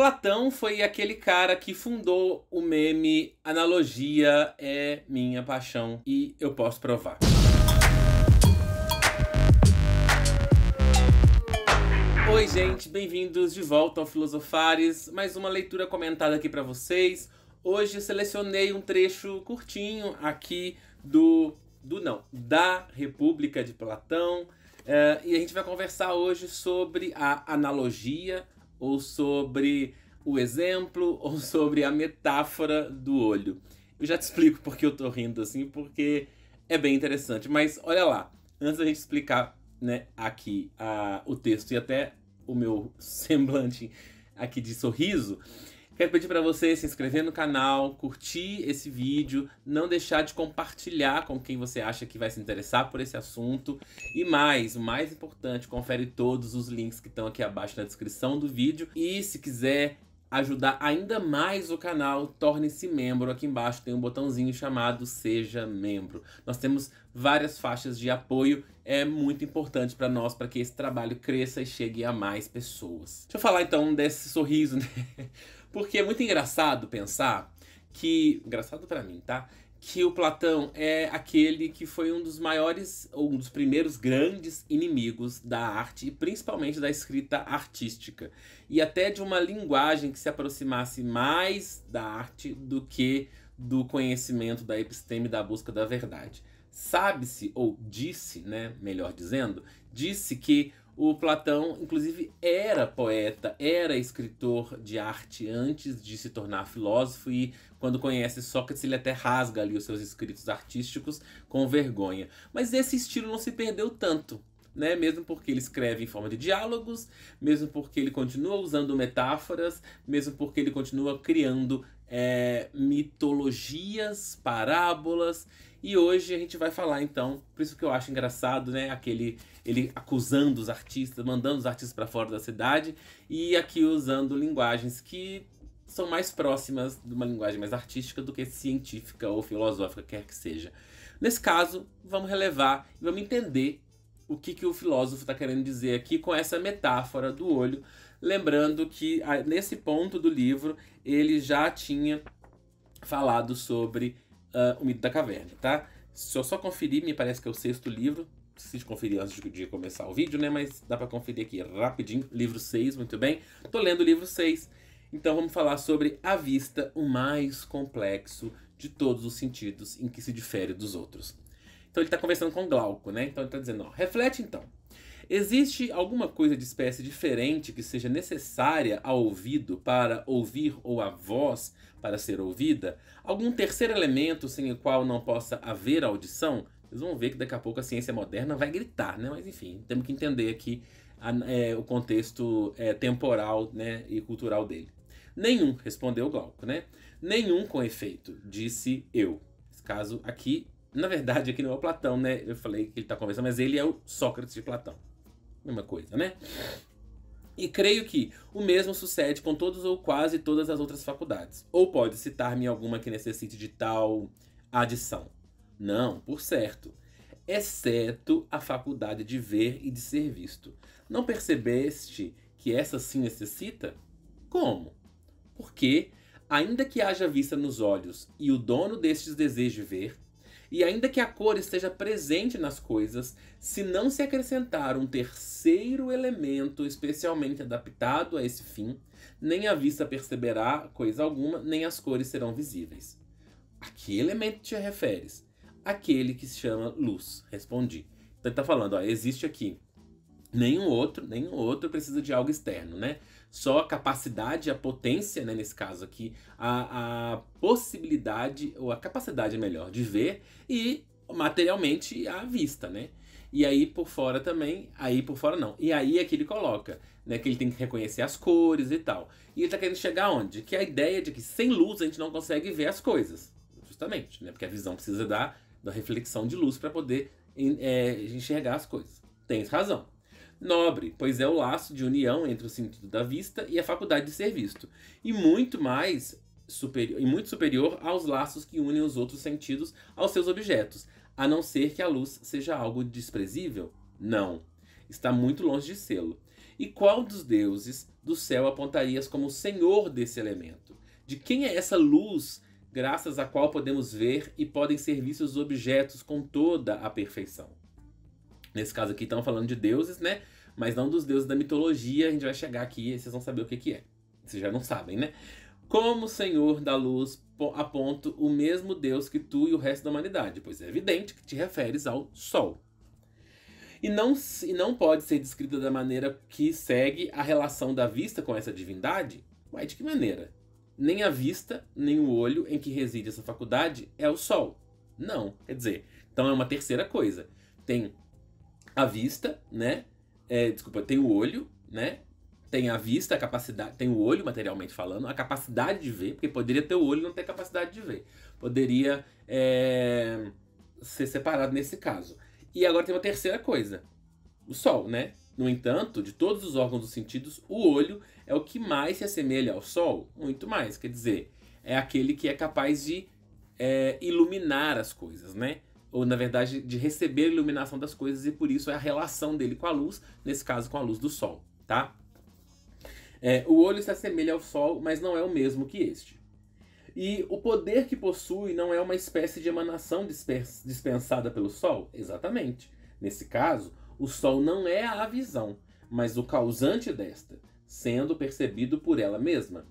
Platão foi aquele cara que fundou o meme Analogia é minha paixão e eu posso provar. Oi, gente, bem-vindos de volta ao Filosofares. Mais uma leitura comentada aqui para vocês. Hoje selecionei um trecho curtinho aqui do do não, da República de Platão. Uh, e a gente vai conversar hoje sobre a analogia, ou sobre o exemplo, ou sobre a metáfora do olho. Eu já te explico porque eu tô rindo assim, porque é bem interessante. Mas olha lá, antes da gente explicar né, aqui a, o texto e até o meu semblante aqui de sorriso, Quero pedir para você se inscrever no canal, curtir esse vídeo, não deixar de compartilhar com quem você acha que vai se interessar por esse assunto. E mais, o mais importante, confere todos os links que estão aqui abaixo na descrição do vídeo. E se quiser ajudar ainda mais o canal, torne-se membro. Aqui embaixo tem um botãozinho chamado Seja Membro. Nós temos várias faixas de apoio é muito importante para nós, para que esse trabalho cresça e chegue a mais pessoas. Deixa eu falar então desse sorriso, né? Porque é muito engraçado pensar que. Engraçado para mim, tá? Que o Platão é aquele que foi um dos maiores, ou um dos primeiros grandes inimigos da arte, e principalmente da escrita artística. E até de uma linguagem que se aproximasse mais da arte do que do conhecimento da episteme da busca da verdade. Sabe-se, ou disse, né, melhor dizendo, disse que o Platão, inclusive, era poeta, era escritor de arte antes de se tornar filósofo, e quando conhece Sócrates, ele até rasga ali os seus escritos artísticos com vergonha. Mas esse estilo não se perdeu tanto né? Mesmo porque ele escreve em forma de diálogos, mesmo porque ele continua usando metáforas, mesmo porque ele continua criando é, mitologias, parábolas. E hoje a gente vai falar então, por isso que eu acho engraçado, né? Aquele ele acusando os artistas, mandando os artistas para fora da cidade e aqui usando linguagens que são mais próximas de uma linguagem mais artística do que científica ou filosófica, quer que seja. Nesse caso, vamos relevar e vamos entender o que, que o filósofo está querendo dizer aqui com essa metáfora do olho. Lembrando que nesse ponto do livro ele já tinha falado sobre uh, o mito da caverna, tá? Se eu só conferir, me parece que é o sexto livro. Preciso conferir antes de começar o vídeo, né? Mas dá para conferir aqui rapidinho. Livro 6, muito bem. Tô lendo o livro 6. Então vamos falar sobre a vista, o mais complexo de todos os sentidos em que se difere dos outros. Então ele está conversando com Glauco, né? Então ele está dizendo, ó, reflete então. Existe alguma coisa de espécie diferente que seja necessária ao ouvido para ouvir ou a voz para ser ouvida? Algum terceiro elemento sem o qual não possa haver audição? Vocês vão ver que daqui a pouco a ciência moderna vai gritar, né? Mas enfim, temos que entender aqui a, é, o contexto é, temporal né, e cultural dele. Nenhum, respondeu Glauco, né? Nenhum com efeito, disse eu. Nesse caso aqui, na verdade, aqui não é o Platão, né? Eu falei que ele está conversando, mas ele é o Sócrates de Platão. Mesma coisa, né? E creio que o mesmo sucede com todas ou quase todas as outras faculdades. Ou pode citar-me alguma que necessite de tal adição. Não, por certo. Exceto a faculdade de ver e de ser visto. Não percebeste que essa sim necessita? Como? Porque, ainda que haja vista nos olhos e o dono destes deseje ver, e ainda que a cor esteja presente nas coisas, se não se acrescentar um terceiro elemento especialmente adaptado a esse fim, nem a vista perceberá coisa alguma, nem as cores serão visíveis. A que elemento te referes? Aquele que se chama luz, respondi. Então ele está falando, ó, existe aqui. Nenhum outro, nenhum outro precisa de algo externo, né? só a capacidade, a potência, né, nesse caso aqui, a, a possibilidade, ou a capacidade, melhor, de ver, e materialmente a vista, né? E aí por fora também, aí por fora não. E aí é que ele coloca, né, que ele tem que reconhecer as cores e tal. E ele tá querendo chegar onde? Que a ideia de que sem luz a gente não consegue ver as coisas, justamente, né? Porque a visão precisa da, da reflexão de luz para poder é, enxergar as coisas. Tem razão nobre, pois é o laço de união entre o sentido da vista e a faculdade de ser visto, e muito mais superior, e muito superior aos laços que unem os outros sentidos aos seus objetos, a não ser que a luz seja algo desprezível? Não. Está muito longe de sê-lo. E qual dos deuses do céu apontarias como senhor desse elemento? De quem é essa luz graças à qual podemos ver e podem ser vistos os objetos com toda a perfeição? Nesse caso aqui estão falando de deuses, né? Mas não dos deuses da mitologia. A gente vai chegar aqui e vocês vão saber o que, que é. Vocês já não sabem, né? Como o Senhor da Luz aponta o mesmo Deus que tu e o resto da humanidade, pois é evidente que te referes ao Sol. E não, e não pode ser descrita da maneira que segue a relação da vista com essa divindade? Mas de que maneira? Nem a vista, nem o olho em que reside essa faculdade é o Sol. Não, quer dizer, então é uma terceira coisa. Tem a vista, né? É, desculpa, tem o olho, né? Tem a vista, a capacidade, tem o olho materialmente falando, a capacidade de ver, porque poderia ter o olho e não ter capacidade de ver. Poderia é, ser separado nesse caso. E agora tem uma terceira coisa: o sol, né? No entanto, de todos os órgãos dos sentidos, o olho é o que mais se assemelha ao sol, muito mais. Quer dizer, é aquele que é capaz de é, iluminar as coisas, né? ou na verdade de receber a iluminação das coisas e por isso é a relação dele com a luz, nesse caso com a luz do sol, tá? É, o olho se assemelha ao sol, mas não é o mesmo que este. E o poder que possui não é uma espécie de emanação dispensada pelo sol? Exatamente. Nesse caso, o sol não é a visão, mas o causante desta, sendo percebido por ela mesma.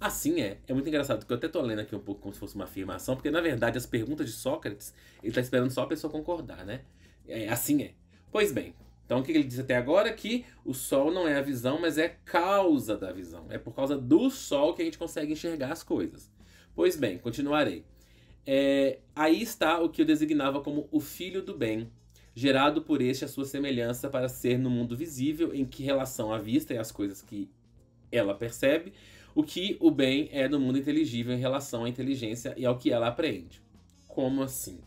Assim é. É muito engraçado, porque eu até tô lendo aqui um pouco como se fosse uma afirmação, porque na verdade as perguntas de Sócrates, ele tá esperando só a pessoa concordar, né? É, assim é. Pois bem, então o que ele diz até agora? Que o sol não é a visão, mas é causa da visão. É por causa do sol que a gente consegue enxergar as coisas. Pois bem, continuarei. É, aí está o que eu designava como o filho do bem, gerado por este a sua semelhança para ser no mundo visível, em que relação à vista e às coisas que ela percebe, o que o bem é do mundo inteligível em relação à inteligência e ao que ela aprende. Como assim?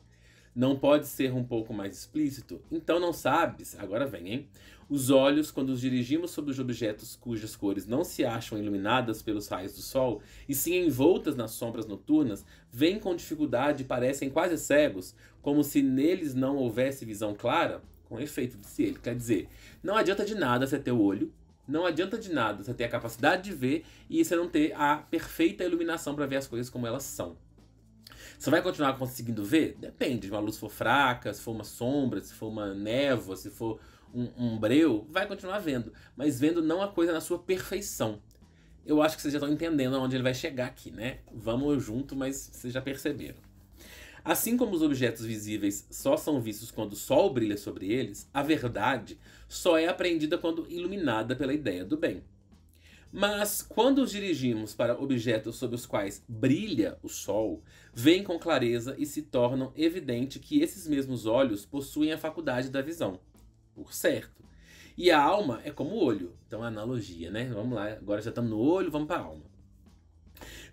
Não pode ser um pouco mais explícito? Então não sabes, agora vem, hein? Os olhos, quando os dirigimos sobre os objetos cujas cores não se acham iluminadas pelos raios do sol, e sim envoltas nas sombras noturnas, vêm com dificuldade e parecem quase cegos, como se neles não houvesse visão clara? Com efeito, disse ele. Quer dizer, não adianta de nada você ter o olho, não adianta de nada você ter a capacidade de ver e você não ter a perfeita iluminação para ver as coisas como elas são. Você vai continuar conseguindo ver? Depende. Se uma luz for fraca, se for uma sombra, se for uma névoa, se for um, um breu, vai continuar vendo. Mas vendo não a coisa na sua perfeição. Eu acho que vocês já estão entendendo aonde ele vai chegar aqui, né? Vamos junto, mas vocês já perceberam. Assim como os objetos visíveis só são vistos quando o sol brilha sobre eles, a verdade só é apreendida quando iluminada pela ideia do bem. Mas quando os dirigimos para objetos sobre os quais brilha o sol, vem com clareza e se tornam evidente que esses mesmos olhos possuem a faculdade da visão. Por certo. E a alma é como o olho. Então, analogia, né? Vamos lá, agora já estamos no olho, vamos para a alma.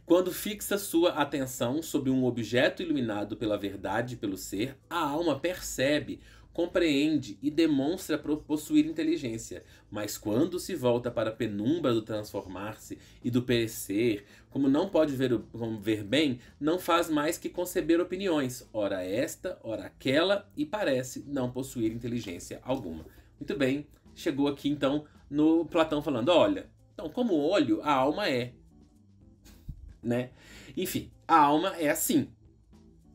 Quando fixa sua atenção sobre um objeto iluminado pela verdade e pelo ser, a alma percebe, compreende e demonstra possuir inteligência. Mas quando se volta para a penumbra do transformar-se e do perecer, como não pode ver, como ver bem, não faz mais que conceber opiniões, ora esta, ora aquela, e parece não possuir inteligência alguma. Muito bem, chegou aqui então no Platão falando: olha, então, como olho, a alma é né? Enfim, a alma é assim.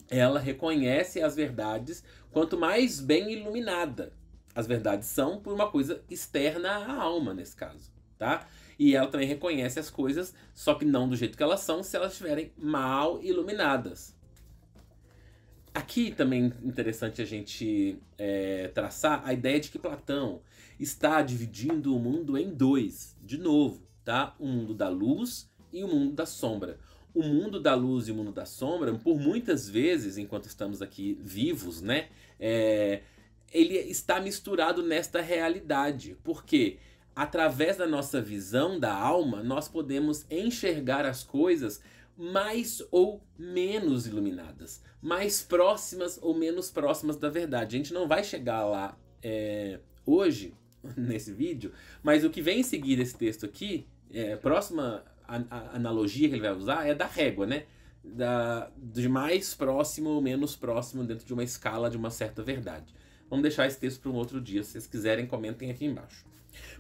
Ela reconhece as verdades quanto mais bem iluminada as verdades são por uma coisa externa à alma, nesse caso, tá? E ela também reconhece as coisas, só que não do jeito que elas são, se elas estiverem mal iluminadas. Aqui também é interessante a gente é, traçar a ideia de que Platão está dividindo o mundo em dois, de novo, tá? O mundo da luz e o mundo da sombra. O mundo da luz e o mundo da sombra, por muitas vezes, enquanto estamos aqui vivos, né? É, ele está misturado nesta realidade. Porque através da nossa visão da alma, nós podemos enxergar as coisas mais ou menos iluminadas, mais próximas ou menos próximas da verdade. A gente não vai chegar lá é, hoje, nesse vídeo, mas o que vem seguir esse texto aqui, é, próxima a, a analogia que ele vai usar é da régua, né? Da, de mais próximo ou menos próximo dentro de uma escala de uma certa verdade. Vamos deixar esse texto para um outro dia. Se vocês quiserem, comentem aqui embaixo.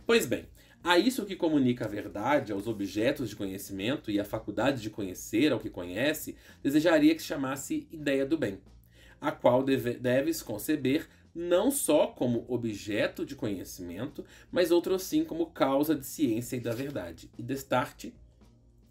Pois bem, a isso que comunica a verdade, aos objetos de conhecimento e à faculdade de conhecer ao que conhece, desejaria que se chamasse ideia do bem, a qual deve, deves conceber não só como objeto de conhecimento, mas outro sim como causa de ciência e da verdade. E destarte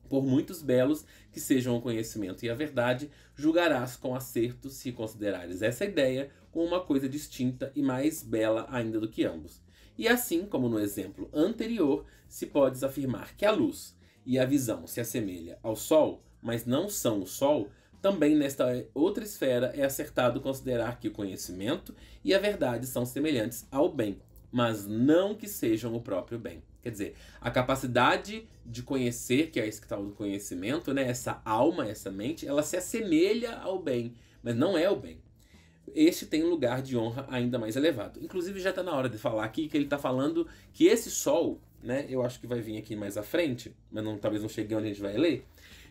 por muitos belos que sejam o conhecimento e a verdade, julgarás com acerto se considerares essa ideia como uma coisa distinta e mais bela ainda do que ambos. E assim como no exemplo anterior, se podes afirmar que a luz e a visão se assemelha ao sol, mas não são o sol, também nesta outra esfera é acertado considerar que o conhecimento e a verdade são semelhantes ao bem, mas não que sejam o próprio bem. Quer dizer, a capacidade de conhecer, que é esse que tal tá o conhecimento, né? Essa alma, essa mente, ela se assemelha ao bem, mas não é o bem. Este tem um lugar de honra ainda mais elevado. Inclusive já está na hora de falar aqui que ele está falando que esse sol, né? Eu acho que vai vir aqui mais à frente, mas não, talvez não chegue onde a gente vai ler,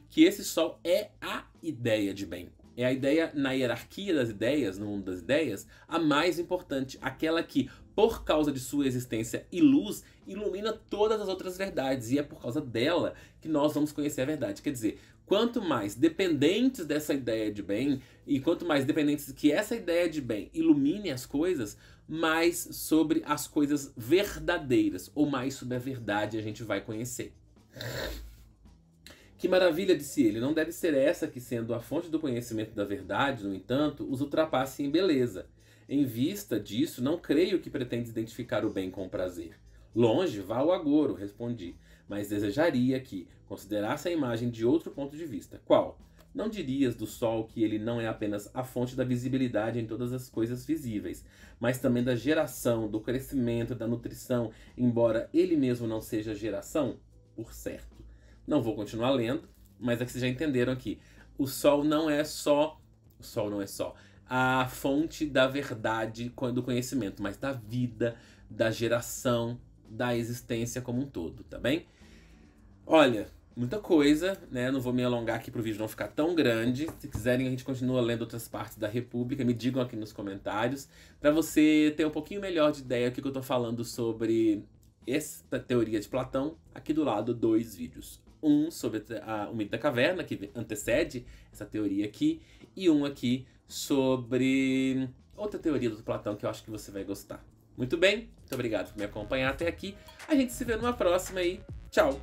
que esse sol é a ideia de bem. É a ideia na hierarquia das ideias, no mundo das ideias, a mais importante, aquela que por causa de sua existência e luz, ilumina todas as outras verdades, e é por causa dela que nós vamos conhecer a verdade. Quer dizer, quanto mais dependentes dessa ideia de bem, e quanto mais dependentes que essa ideia de bem ilumine as coisas, mais sobre as coisas verdadeiras, ou mais sobre a verdade a gente vai conhecer. Que maravilha, disse ele, não deve ser essa que, sendo a fonte do conhecimento da verdade, no entanto, os ultrapasse em beleza em vista disso, não creio que pretendes identificar o bem com o prazer. Longe vá o agouro, respondi, mas desejaria que considerasse a imagem de outro ponto de vista. Qual? Não dirias do Sol que ele não é apenas a fonte da visibilidade em todas as coisas visíveis, mas também da geração, do crescimento, da nutrição, embora ele mesmo não seja geração? Por certo. Não vou continuar lendo, mas é que vocês já entenderam aqui. O Sol não é só. O Sol não é só a fonte da verdade, do conhecimento, mas da vida, da geração, da existência como um todo, tá bem? Olha, muita coisa, né? Não vou me alongar aqui para o vídeo não ficar tão grande. Se quiserem, a gente continua lendo outras partes da República, me digam aqui nos comentários, para você ter um pouquinho melhor de ideia do que eu estou falando sobre esta teoria de Platão. Aqui do lado, dois vídeos. Um sobre a, o mito da caverna, que antecede essa teoria aqui, e um aqui sobre outra teoria do Platão que eu acho que você vai gostar. Muito bem, muito obrigado por me acompanhar até aqui. A gente se vê numa próxima e tchau!